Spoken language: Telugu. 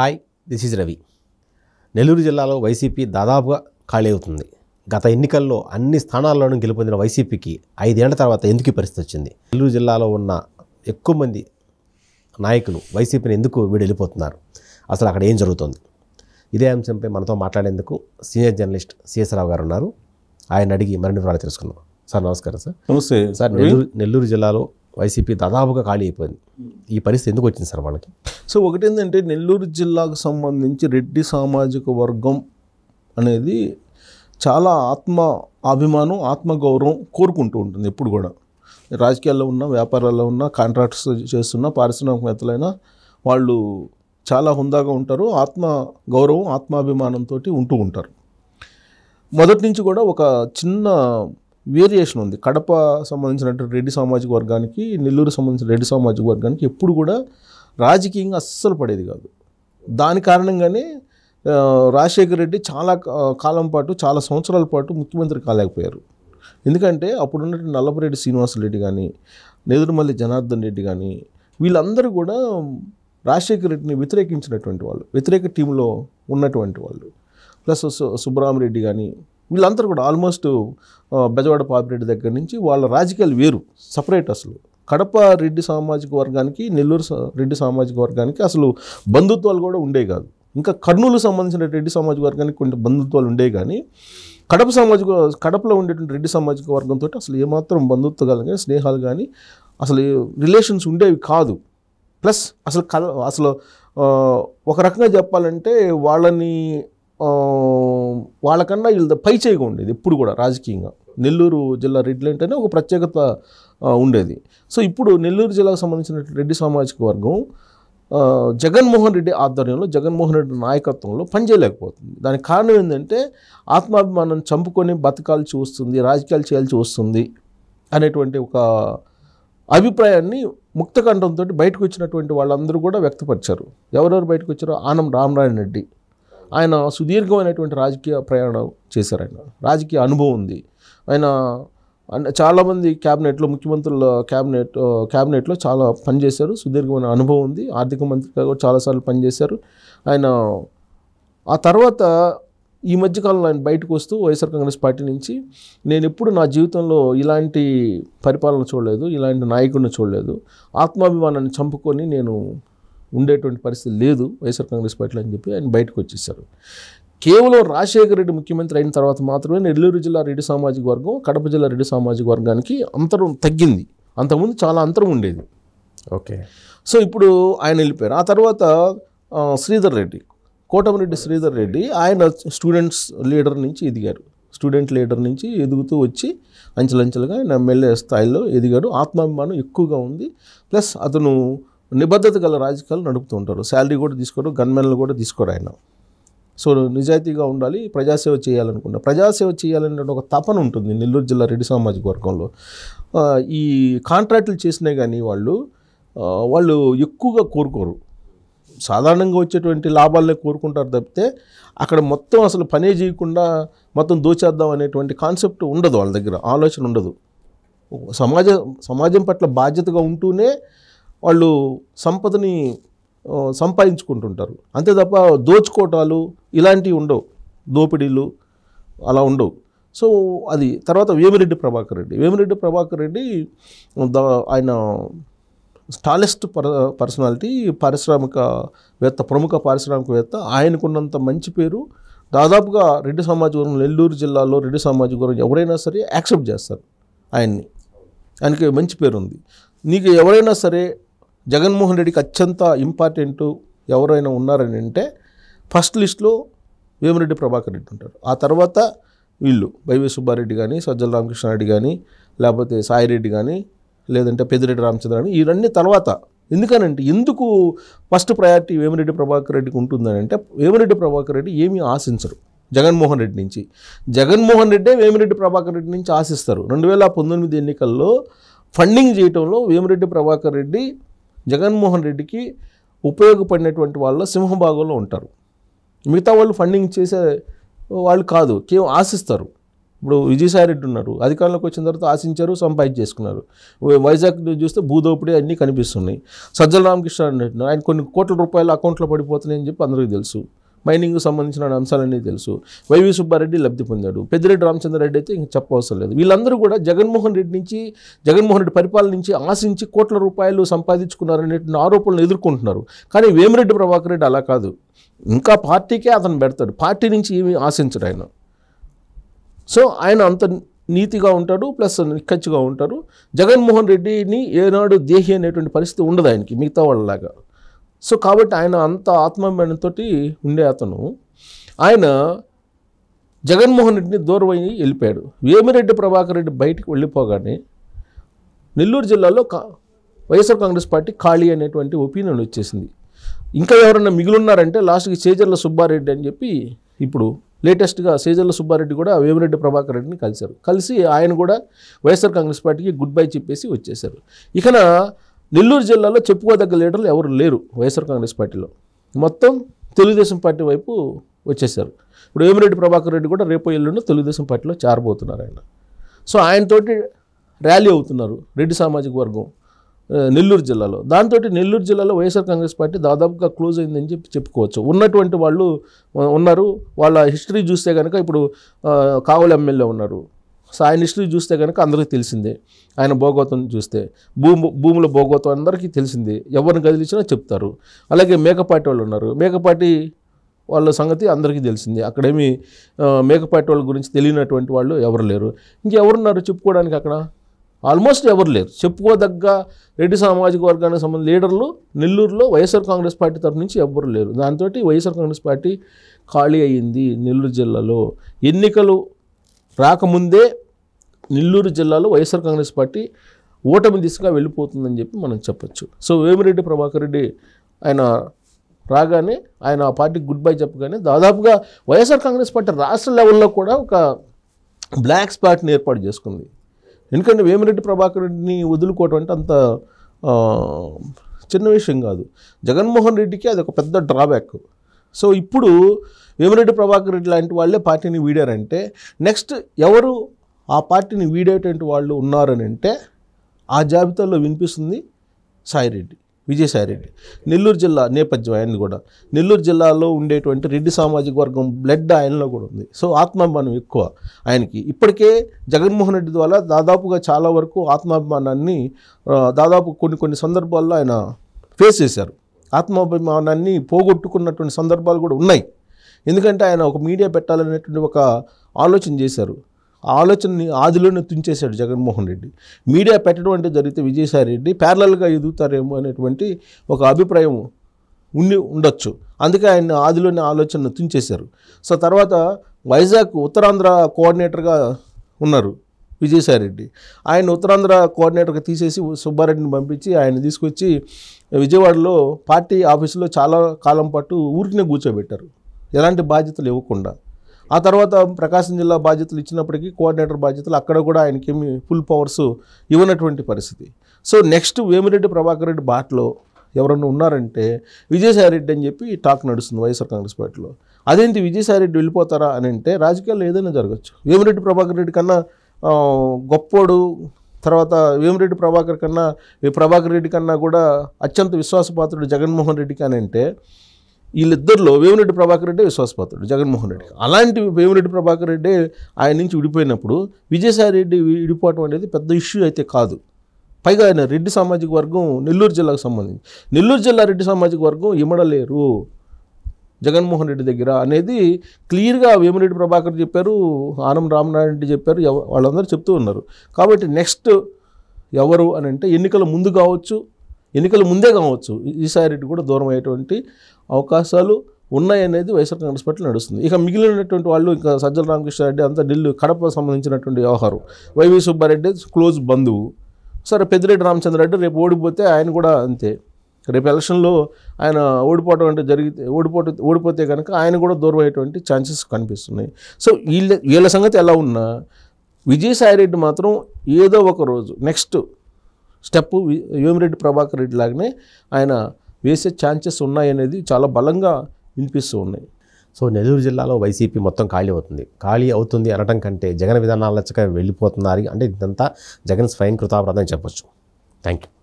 hi this is Ravi Nellore జిల్లాలో వైసీపీ దాదాపుగా ఖాళీ అవుతుంది గత ఎన్నికల్లో అన్ని స్థానాల్లోనూ గెలుపొందిన వైసీపీకి ఐదేళ్ల తర్వాత ఎందుకు పరిస్థితి వచ్చింది నెల్లూరు జిల్లాలో ఉన్న ఎక్కువ మంది నాయకులు వైసీపీని ఎందుకు వీడు వెళ్ళిపోతున్నారు అసలు అక్కడ ఏం జరుగుతుంది ఇదే అంశంపై మనతో మాట్లాడేందుకు సీనియర్ జర్నలిస్ట్ సిఎస్ రావు గారు ఉన్నారు ఆయన అడిగి మరిన్ని వివరాలు తెలుసుకున్నాం సార్ నమస్కారం సార్ నమస్తే సార్ నెల్లూరు నెల్లూరు జిల్లాలో వైసీపీ దాదాపుగా ఖాళీ అయిపోయింది ఈ పరిస్థితి ఎందుకు వచ్చింది సార్ వాళ్ళకి సో ఒకటి ఏంటంటే నెల్లూరు జిల్లాకు సంబంధించి రెడ్డి సామాజిక వర్గం అనేది చాలా ఆత్మ అభిమానం ఆత్మగౌరవం కోరుకుంటూ ఉంటుంది ఎప్పుడు కూడా రాజకీయాల్లో ఉన్న వ్యాపారాల్లో ఉన్న కాంట్రాక్ట్స్ చేస్తున్న పారిశ్రామికవేత్తలైనా వాళ్ళు చాలా హుందాగా ఉంటారు ఆత్మ గౌరవం ఆత్మాభిమానంతో ఉంటూ ఉంటారు మొదటి నుంచి కూడా ఒక చిన్న వేరియేషన్ ఉంది కడప సంబంధించినటువంటి రెడ్డి సామాజిక వర్గానికి నెల్లూరు సంబంధించిన రెడ్డి సామాజిక వర్గానికి ఎప్పుడు కూడా రాజకీయంగా అస్సలు పడేది కాదు దాని కారణంగానే రాజశేఖర రెడ్డి చాలా కాలం పాటు చాలా సంవత్సరాల పాటు ముఖ్యమంత్రి కాలేకపోయారు ఎందుకంటే అప్పుడున్నటువంటి నల్లపరెడ్డి శ్రీనివాసరెడ్డి కానీ నెదురుమల్లి జనార్దన్ రెడ్డి కానీ వీళ్ళందరూ కూడా రాజశేఖర రెడ్డిని వ్యతిరేకించినటువంటి వాళ్ళు వ్యతిరేక టీంలో ఉన్నటువంటి వాళ్ళు ప్లస్ సుబ్బరామరెడ్డి కానీ వీళ్ళందరూ కూడా ఆల్మోస్ట్ బెజవాడ పాపిరెడ్డి దగ్గర నుంచి వాళ్ళ రాజకీయాలు వేరు సపరేట్ అసలు కడప రెడ్డి సామాజిక వర్గానికి నెల్లూరు రెడ్డి సామాజిక వర్గానికి అసలు బంధుత్వాలు కూడా ఉండే కాదు ఇంకా కర్నూలు సంబంధించిన రెడ్డి సామాజిక వర్గానికి కొన్ని బంధుత్వాలు ఉండే కానీ కడప సామాజిక కడపలో ఉండేటువంటి రెడ్డి సామాజిక వర్గంతో అసలు ఏమాత్రం బంధుత్వాలు కానీ స్నేహాలు కానీ అసలు రిలేషన్స్ ఉండేవి కాదు ప్లస్ అసలు కల అసలు ఒక రకంగా చెప్పాలంటే వాళ్ళని వాళ్ళకన్నా వీళ్ళ పై చేయగా ఉండేది ఎప్పుడు కూడా రాజకీయంగా నెల్లూరు జిల్లా రెడ్డిలు అనే ఒక ప్రత్యేకత ఉండేది సో ఇప్పుడు నెల్లూరు జిల్లాకు సంబంధించిన రెడ్డి సామాజిక వర్గం జగన్మోహన్ రెడ్డి ఆధ్వర్యంలో జగన్మోహన్ రెడ్డి నాయకత్వంలో పనిచేయలేకపోతుంది దానికి కారణం ఏంటంటే ఆత్మాభిమానం చంపుకొని బతకాల్సి వస్తుంది రాజకీయాలు చేయాల్సి వస్తుంది అనేటువంటి ఒక అభిప్రాయాన్ని ముక్తకంఠంతో బయటకు వచ్చినటువంటి వాళ్ళందరూ కూడా వ్యక్తపరిచారు ఎవరెవరు బయటకు వచ్చారో ఆనం రామనారాయణ రెడ్డి ఆయన సుదీర్ఘమైనటువంటి రాజకీయ ప్రయాణం చేశారు ఆయన రాజకీయ అనుభవం ఉంది ఆయన చాలామంది క్యాబినెట్లో ముఖ్యమంత్రుల క్యాబినెట్ క్యాబినెట్లో చాలా పనిచేశారు సుదీర్ఘమైన అనుభవం ఉంది ఆర్థిక మంత్రిగా కూడా చాలాసార్లు పనిచేశారు ఆయన ఆ తర్వాత ఈ మధ్యకాలంలో ఆయన బయటకు వస్తూ వైఎస్ఆర్ కాంగ్రెస్ పార్టీ నుంచి నేను ఎప్పుడు నా జీవితంలో ఇలాంటి పరిపాలన చూడలేదు ఇలాంటి నాయకుడిని చూడలేదు ఆత్మాభిమానాన్ని చంపుకొని నేను ఉండేటువంటి పరిస్థితి లేదు వైఎస్ఆర్ కాంగ్రెస్ పార్టీలో అని చెప్పి ఆయన బయటకు వచ్చేసారు కేవలం రాజశేఖర రెడ్డి ముఖ్యమంత్రి అయిన తర్వాత మాత్రమే నెల్లూరు జిల్లా రెడ్డి సామాజిక వర్గం కడప జిల్లా రెడ్డి సామాజిక వర్గానికి అంతరం తగ్గింది అంతకుముందు చాలా అంతరం ఉండేది ఓకే సో ఇప్పుడు ఆయన వెళ్ళిపోయారు ఆ తర్వాత శ్రీధర్ రెడ్డి కోటమిరెడ్డి శ్రీధర్ రెడ్డి ఆయన స్టూడెంట్స్ లీడర్ నుంచి ఎదిగారు స్టూడెంట్ లీడర్ నుంచి ఎదుగుతూ వచ్చి అంచెలంచెలుగా ఆయన ఎమ్మెల్యే స్థాయిలో ఎదిగాడు ఆత్మాభిమానం ఎక్కువగా ఉంది ప్లస్ అతను నిబద్ధత గల రాజకీయాలు నడుపుతూ ఉంటారు శాలరీ కూడా తీసుకోరు గన్మెన్లు కూడా తీసుకోరు ఆయన సో నిజాయితీగా ఉండాలి ప్రజాసేవ చేయాలనుకున్న ప్రజాసేవ చేయాలనే ఒక తపన ఉంటుంది నెల్లూరు జిల్లా రెడ్డి సామాజిక వర్గంలో ఈ కాంట్రాక్టులు చేసినా కానీ వాళ్ళు వాళ్ళు ఎక్కువగా కోరుకోరు సాధారణంగా వచ్చేటువంటి లాభాలనే కోరుకుంటారు తప్పితే అక్కడ మొత్తం అసలు పనే చేయకుండా మొత్తం దోచేద్దాం అనేటువంటి కాన్సెప్ట్ ఉండదు వాళ్ళ దగ్గర ఆలోచన ఉండదు సమాజ సమాజం పట్ల బాధ్యతగా ఉంటూనే వాళ్ళు సంపదని సంపాదించుకుంటుంటారు అంతే తప్ప దోచుకోటాలు ఇలాంటివి ఉండవు దోపిడీలు అలా ఉండవు సో అది తర్వాత వేమిరెడ్డి ప్రభాకర్ రెడ్డి వేమిరెడ్డి ప్రభాకర్ రెడ్డి ఆయన స్టాలెస్ట్ పర్ పర్సనాలిటీ పారిశ్రామికవేత్త ప్రముఖ పారిశ్రామికవేత్త ఆయనకున్నంత మంచి పేరు దాదాపుగా రెడ్డి సమాజవర్గం నెల్లూరు జిల్లాలో రెడ్డి సమాజవర్గం ఎవరైనా సరే యాక్సెప్ట్ చేస్తారు ఆయన్ని ఆయనకి మంచి పేరు ఉంది నీకు ఎవరైనా సరే జగన్మోహన్ రెడ్డికి అత్యంత ఇంపార్టెంట్ ఎవరైనా ఉన్నారని అంటే ఫస్ట్ లిస్ట్లో వేమిరెడ్డి ప్రభాకర్ రెడ్డి ఉంటారు ఆ తర్వాత వీళ్ళు వైవి సుబ్బారెడ్డి కానీ సజ్జల రామకృష్ణారెడ్డి కానీ లేకపోతే సాయిరెడ్డి కానీ లేదంటే పెద్దిరెడ్డి రామచంద్ర కానీ ఇవన్నీ తర్వాత ఎందుకనంటే ఎందుకు ఫస్ట్ ప్రయారిటీ వేమిరెడ్డి ప్రభాకర్ రెడ్డికి ఉంటుందని అంటే వేమిరెడ్డి ప్రభాకర్ రెడ్డి ఏమీ ఆశించరు జగన్మోహన్ రెడ్డి నుంచి జగన్మోహన్ రెడ్డే వేమిరెడ్డి ప్రభాకర్ రెడ్డి నుంచి ఆశిస్తారు రెండు వేల ఎన్నికల్లో ఫండింగ్ చేయటంలో వేమిరెడ్డి ప్రభాకర్ రెడ్డి జగన్మోహన్ రెడ్డికి ఉపయోగపడినటువంటి వాళ్ళ సింహభాగంలో ఉంటారు మిగతా వాళ్ళు ఫండింగ్ చేసే వాళ్ళు కాదు కేవలం ఆశిస్తారు ఇప్పుడు విజయసాయి రెడ్డి ఉన్నారు అధికారంలోకి వచ్చిన తర్వాత ఆశించారు సంపాదించి చేసుకున్నారు వైజాగ్ చూస్తే భూదోపిడి అన్నీ కనిపిస్తున్నాయి సజ్జల రామకృష్ణ ఆయన కొన్ని కోట్ల రూపాయలు అకౌంట్లో పడిపోతున్నాయని చెప్పి అందరికీ తెలుసు మైనింగ్కు సంబంధించిన అంశాలన్నీ తెలుసు వైవి సుబ్బారెడ్డి లబ్ధి పొందాడు పెద్దిరెడ్డి రెడ్డి అయితే ఇంకా చెప్పవసరం లేదు వీళ్ళందరూ కూడా జగన్మోహన్ రెడ్డి నుంచి జగన్మోహన్ రెడ్డి పరిపాలన నుంచి ఆశించి కోట్ల రూపాయలు సంపాదించుకున్నారనే ఆరోపణలు ఎదుర్కొంటున్నారు కానీ వేమిరెడ్డి ప్రభాకర్ రెడ్డి అలా కాదు ఇంకా పార్టీకే అతను పెడతాడు పార్టీ నుంచి ఏమి ఆశించడు ఆయన సో ఆయన అంత నీతిగా ఉంటాడు ప్లస్ నిక్కచ్చిగా ఉంటాడు జగన్మోహన్ రెడ్డిని ఏనాడు దేహి అనేటువంటి పరిస్థితి ఉండదు ఆయనకి మిగతా వాళ్ళలాగా సో కాబట్టి ఆయన అంత ఆత్మాభిమానంతో ఉండే అతను ఆయన జగన్మోహన్ రెడ్డిని అయ్యి వెళ్ళిపోయాడు వేమిరెడ్డి ప్రభాకర్ రెడ్డి బయటికి వెళ్ళిపోగానే నెల్లూరు జిల్లాలో కా వైఎస్ఆర్ కాంగ్రెస్ పార్టీ ఖాళీ అనేటువంటి ఒపీనియన్ వచ్చేసింది ఇంకా ఎవరైనా మిగిలిన్నారంటే లాస్ట్కి సేజర్ల సుబ్బారెడ్డి అని చెప్పి ఇప్పుడు లేటెస్ట్గా సేజర్ల సుబ్బారెడ్డి కూడా వేమిరెడ్డి ప్రభాకర్ రెడ్డిని కలిశారు కలిసి ఆయన కూడా వైఎస్ఆర్ కాంగ్రెస్ పార్టీకి గుడ్ బై చెప్పేసి వచ్చేశారు ఇకన నెల్లూరు జిల్లాలో చెప్పుకోదగ్గ లీడర్లు ఎవరు లేరు వైఎస్ఆర్ కాంగ్రెస్ పార్టీలో మొత్తం తెలుగుదేశం పార్టీ వైపు వచ్చేసారు ఇప్పుడు వేమిరెడ్డి ప్రభాకర్ రెడ్డి కూడా రేపు ఎల్లుండి తెలుగుదేశం పార్టీలో చేరబోతున్నారు ఆయన సో ఆయనతోటి ర్యాలీ అవుతున్నారు రెడ్డి సామాజిక వర్గం నెల్లూరు జిల్లాలో దాంతో నెల్లూరు జిల్లాలో వైఎస్ఆర్ కాంగ్రెస్ పార్టీ దాదాపుగా క్లోజ్ అయిందని చెప్పి చెప్పుకోవచ్చు ఉన్నటువంటి వాళ్ళు ఉన్నారు వాళ్ళ హిస్టరీ చూస్తే కనుక ఇప్పుడు కావలి ఎమ్మెల్యే ఉన్నారు ఆయన హిస్టరీ చూస్తే కనుక అందరికీ తెలిసిందే ఆయన భోగోత్వం చూస్తే భూమి భూముల భోగోత్వం అందరికీ తెలిసిందే ఎవరిని కదిలించినా చెప్తారు అలాగే మేకపాటి వాళ్ళు ఉన్నారు మేకపాటి వాళ్ళ సంగతి అందరికీ తెలిసిందే అక్కడేమి మేకపాటి వాళ్ళ గురించి తెలియనటువంటి వాళ్ళు ఎవరు లేరు ఇంకెవరున్నారు చెప్పుకోవడానికి అక్కడ ఆల్మోస్ట్ ఎవరు లేరు చెప్పుకోదగ్గ రెడ్డి సామాజిక వర్గానికి సంబంధించిన లీడర్లు నెల్లూరులో వైఎస్ఆర్ కాంగ్రెస్ పార్టీ తరఫు నుంచి ఎవ్వరు లేరు దాంతో వైఎస్ఆర్ కాంగ్రెస్ పార్టీ ఖాళీ అయ్యింది నెల్లూరు జిల్లాలో ఎన్నికలు రాకముందే నెల్లూరు జిల్లాలో వైఎస్ఆర్ కాంగ్రెస్ పార్టీ ఓటమి దిశగా వెళ్ళిపోతుందని చెప్పి మనం చెప్పొచ్చు సో వేమిరెడ్డి ప్రభాకర్ రెడ్డి ఆయన రాగానే ఆయన ఆ పార్టీకి గుడ్ బై చెప్పగానే దాదాపుగా వైఎస్ఆర్ కాంగ్రెస్ పార్టీ రాష్ట్ర లెవెల్లో కూడా ఒక బ్లాక్ స్పాట్ని ఏర్పాటు చేసుకుంది ఎందుకంటే వేమిరెడ్డి ప్రభాకర్ రెడ్డిని వదులుకోవటం అంటే అంత చిన్న విషయం కాదు జగన్మోహన్ రెడ్డికి అది ఒక పెద్ద డ్రాబ్యాక్ సో ఇప్పుడు వేమిరెడ్డి ప్రభాకర్ రెడ్డి లాంటి వాళ్ళే పార్టీని వీడారంటే నెక్స్ట్ ఎవరు ఆ పార్టీని వీడేటువంటి వాళ్ళు ఉన్నారని అంటే ఆ జాబితాలో వినిపిస్తుంది సాయిరెడ్డి విజయసాయిరెడ్డి నెల్లూరు జిల్లా నేపథ్యం ఆయన్ని కూడా నెల్లూరు జిల్లాలో ఉండేటువంటి రెడ్డి సామాజిక వర్గం బ్లడ్ ఆయనలో కూడా ఉంది సో ఆత్మాభిమానం ఎక్కువ ఆయనకి ఇప్పటికే జగన్మోహన్ రెడ్డి ద్వారా దాదాపుగా చాలా వరకు ఆత్మాభిమానాన్ని దాదాపు కొన్ని కొన్ని సందర్భాల్లో ఆయన ఫేస్ చేశారు ఆత్మాభిమానాన్ని పోగొట్టుకున్నటువంటి సందర్భాలు కూడా ఉన్నాయి ఎందుకంటే ఆయన ఒక మీడియా పెట్టాలనేటువంటి ఒక ఆలోచన చేశారు ఆలోచనని ఆదిలోనే తుంచేశాడు జగన్మోహన్ రెడ్డి మీడియా పెట్టడం అంటే జరిగితే విజయసాయి రెడ్డి ప్యారలల్గా ఎదుగుతారేమో అనేటువంటి ఒక అభిప్రాయం ఉండి ఉండొచ్చు అందుకే ఆయన ఆదిలోని ఆలోచనను తుంచేశారు సో తర్వాత వైజాగ్ ఉత్తరాంధ్ర కోఆర్డినేటర్గా ఉన్నారు విజయసాయి రెడ్డి ఆయన ఉత్తరాంధ్ర కోఆర్డినేటర్గా తీసేసి సుబ్బారెడ్డిని పంపించి ఆయన తీసుకొచ్చి విజయవాడలో పార్టీ ఆఫీసులో చాలా కాలం పాటు ఊరికినే కూర్చోబెట్టారు ఎలాంటి బాధ్యతలు ఇవ్వకుండా ఆ తర్వాత ప్రకాశం జిల్లా బాధ్యతలు ఇచ్చినప్పటికీ కోఆర్డినేటర్ బాధ్యతలు అక్కడ కూడా ఆయనకి ఫుల్ పవర్స్ ఇవ్వనటువంటి పరిస్థితి సో నెక్స్ట్ వేమిరెడ్డి ప్రభాకర్ రెడ్డి బాటలో ఎవరన్నా ఉన్నారంటే విజయసాయిరెడ్డి అని చెప్పి టాక్ నడుస్తుంది వైఎస్ఆర్ కాంగ్రెస్ పార్టీలో అదేంటి విజయసాయిరెడ్డి వెళ్ళిపోతారా అని అంటే రాజకీయాల్లో ఏదైనా జరగచ్చు వేమిరెడ్డి ప్రభాకర్ రెడ్డి కన్నా గొప్పోడు తర్వాత వేమిరెడ్డి ప్రభాకర్ కన్నా ప్రభాకర్ రెడ్డి కన్నా కూడా అత్యంత విశ్వాసపాత్రుడు జగన్మోహన్ రెడ్డికి అని అంటే వీళ్ళిద్దరిలో వేమిరెడ్డి ప్రభాకర్ రెడ్డి విశ్వాసపాత్రుడు జగన్మోహన్ రెడ్డి అలాంటి వేమిరెడ్డి ప్రభాకర్ రెడ్డి ఆయన నుంచి విడిపోయినప్పుడు విజయసాయి రెడ్డి విడిపోవటం అనేది పెద్ద ఇష్యూ అయితే కాదు పైగా ఆయన రెడ్డి సామాజిక వర్గం నెల్లూరు జిల్లాకు సంబంధించి నెల్లూరు జిల్లా రెడ్డి సామాజిక వర్గం ఇమడలేరు జగన్మోహన్ రెడ్డి దగ్గర అనేది క్లియర్గా వేమిరెడ్డి ప్రభాకర్ చెప్పారు ఆనం రామనారాయణ రెడ్డి చెప్పారు వాళ్ళందరూ చెప్తూ ఉన్నారు కాబట్టి నెక్స్ట్ ఎవరు అని అంటే ఎన్నికల ముందు కావచ్చు ఎన్నికలు ముందే కావచ్చు ఈసారి కూడా దూరం అయ్యేటువంటి అవకాశాలు ఉన్నాయనేది వైఎస్ఆర్ కాంగ్రెస్ పార్టీ నడుస్తుంది ఇక మిగిలినటువంటి వాళ్ళు ఇంకా సజ్జల రామకృష్ణారెడ్డి అంతా ఢిల్లీ కడప సంబంధించినటువంటి వ్యవహారం వైవి సుబ్బారెడ్డి క్లోజ్ బంధువు సరే పెద్దిరెడ్డి రెడ్డి రేపు ఓడిపోతే ఆయన కూడా అంతే రేపు ఎలక్షన్లో ఆయన ఓడిపోవడం అంటే జరిగితే ఓడిపోతే ఓడిపోతే కనుక ఆయన కూడా దూరం అయ్యేటువంటి ఛాన్సెస్ కనిపిస్తున్నాయి సో వీళ్ళ వీళ్ళ సంగతి ఎలా ఉన్నా విజయసాయిరెడ్డి రెడ్డి మాత్రం ఏదో ఒక రోజు నెక్స్ట్ స్టెప్ వేమిరెడ్డి ప్రభాకర్ రెడ్డి లాగానే ఆయన వేసే ఛాన్సెస్ ఉన్నాయనేది చాలా బలంగా వినిపిస్తూ ఉన్నాయి సో నెల్లూరు జిల్లాలో వైసీపీ మొత్తం ఖాళీ అవుతుంది ఖాళీ అవుతుంది అనడం కంటే జగన్ విధానాలచక వెళ్ళిపోతున్నారు అంటే ఇదంతా జగన్ స్వయం కృతాపరాధం చెప్పొచ్చు థ్యాంక్ యూ